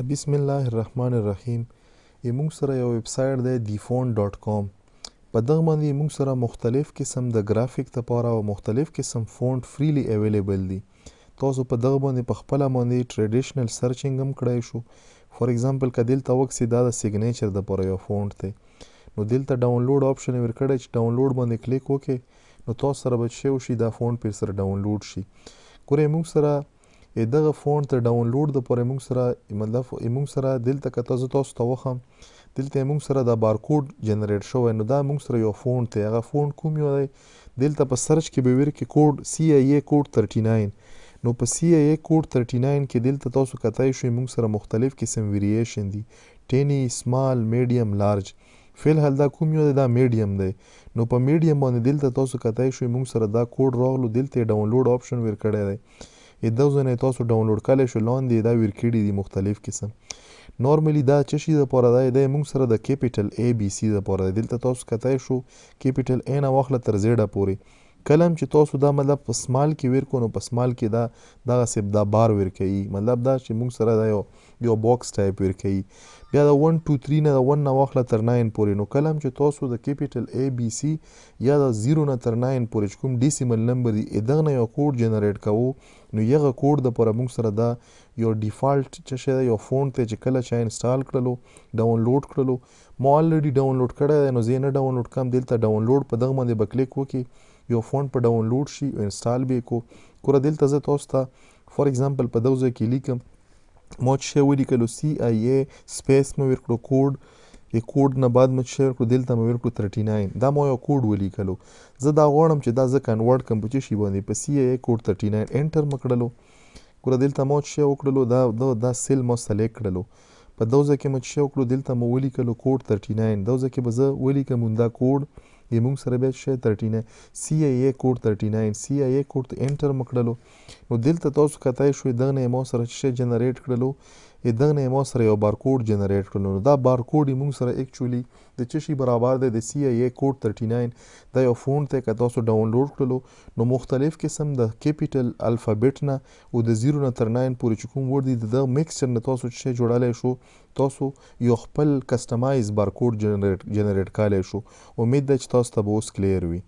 بسم الله الرحمن الرحیم موږ سره یو ویب سټ دی deepfont.com په دغه باندې موږ سره مختلف قسم د گرافیک لپاره او مختلف قسم فونټ فریلی اویلیبل دي تاسو په دغه باندې په خپل باندې ټریډیشنل سرچینګ هم کړئ شو فور ایگزامپل کدل توک سیدا د سیګنیچر د پوره یو فونټ ته نو دلته ډاونلوډ آپشن ورکړی چې ډاونلوډ باندې کلیک وکې نو تاسو سره به شی وشي دا فونټ پر سره ډاونلوډ شي ګورې موږ سره دغه فونټ ته ډاونلوډ د پورې موږ سره مطلب موږ سره دلته کته زه تاسو ته وخم دلته موږ سره د بارکوډ جنریټ شوی نو دا موږ سره یو فونټ دی هغه فونټ کوم یو دی دلته په سرچ کې به ویر کې کوډ سی ای ای کوډ 39 نو په سی ای کوډ 39 کې دلته تاسو کتای شئ موږ سره مختلف قسم ویریشن دي ټینی سمال میډیم لارج فعل حال دا کوم یو دا میډیم دی نو په میډیم باندې دلته تاسو کتای شئ موږ سره دا کوډ راغلو دلته ډاونلوډ آپشن ور کړی دی دا ځنه تاسو ډاونلوډ کولای شئ لاندې دا ور کړی دي مختلف قسم نورمالی دا چې شي د پوره دا د موږ سره د کیپیټل ای بی سی د پوره دلته تاسو کتای شو کیپیټل ا نه واخله تر زیړه پوري کلم چې تاسو دا مطلب په سمال کې ور کو نو په سمال کې دا دغه سب دا بار ور کوي مطلب دا چې موږ سره دا یو یو باکس ټایپ ور کوي بیا دا 1 2 3 نه دا 1 نه واخله تر 9 پورې نو کلم چې تاسو د کیپیټل ا بی سی یا دا 0 نه تر 9 پورې کوم ډیسیمل نمبر دی دغه نه یو کوډ جنریټ کوو نو یغه کوډ د پر موږ سره دا یو ډیفالت چې شه یو فون ته چې کله چا انسټال کړلو ډاونلوډ کړلو مو الریډي ډاونلوډ کړی نو زه نه ډاونلوډ کوم دلته ډاونلوډ په دغه باندې بکلیک وکي یو فونټ په ډاونلوډ شي او انسټال به کو کور دلته زه تاسو ته فور ایگزامپل په دوزه کې لیکم مو چې ولیکلو سی آی ای سپیس مو ورکړو کوډ ای کوډ نه بعد مو چې ورکړو دلته مو ورکړو 39 دا مو یو کوډ ولیکلو زه دا غواړم چې دا زه کنورټ کوم په چې شی باندې په سی آی ای کوډ 39 انټر مکړلو کور دلته مو چې وکړلو دا دا, دا سیل مو سلیکټ کړلو په دوزه کې مچ شو کړو دلته مو ولیکلو کوډ 39 دوزه کې به زه ولیکم دا کوډ د موږ سره بیا شي 13 سی ای ای کوډ 39 سی ای ای کوډ انټر مکړلو نو دلته تاسو کتای شوي دغه مو سره شي جنریټ کړلو دغه نه مو سره یو بارکوډ جنریټ کړو نو دا بارکوډ موږ سره اکچولی د چشي برابر دی د سی ای کوډ 39 دا یو فونټ ته که تاسو ډاونلوډ کړلو نو مختلف قسم د کیپیټل الفابټ نه او د 0 نه تر 9 پورې چې کوم ور دي د میکسچر نه تاسو چې جوړاله شو تاسو یو خپل کسٹمایز بارکوډ جنریټ جنریټ کولای شو امید ده چې تاسو ته به اوس کلیر وي